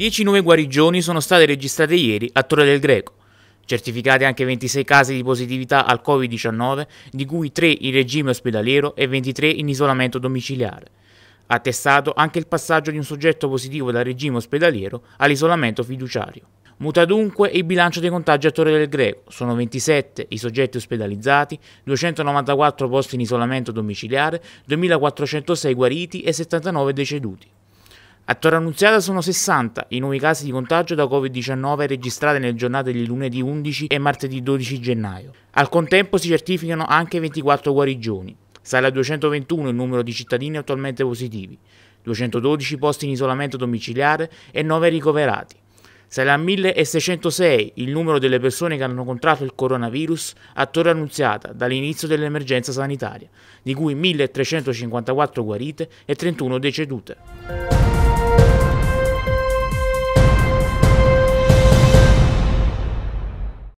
10 nuove guarigioni sono state registrate ieri a Torre del Greco. Certificati anche 26 casi di positività al Covid-19, di cui 3 in regime ospedaliero e 23 in isolamento domiciliare. Attestato anche il passaggio di un soggetto positivo dal regime ospedaliero all'isolamento fiduciario. Muta dunque il bilancio dei contagi a Torre del Greco. Sono 27 i soggetti ospedalizzati, 294 posti in isolamento domiciliare, 2406 guariti e 79 deceduti. A Torre Annunziata sono 60 i nuovi casi di contagio da Covid-19 registrati nelle giornate di lunedì 11 e martedì 12 gennaio. Al contempo si certificano anche 24 guarigioni. Sale a 221 il numero di cittadini attualmente positivi, 212 posti in isolamento domiciliare e 9 ricoverati. Sale a 1606 il numero delle persone che hanno contratto il coronavirus a Torre Annunziata dall'inizio dell'emergenza sanitaria, di cui 1354 guarite e 31 decedute.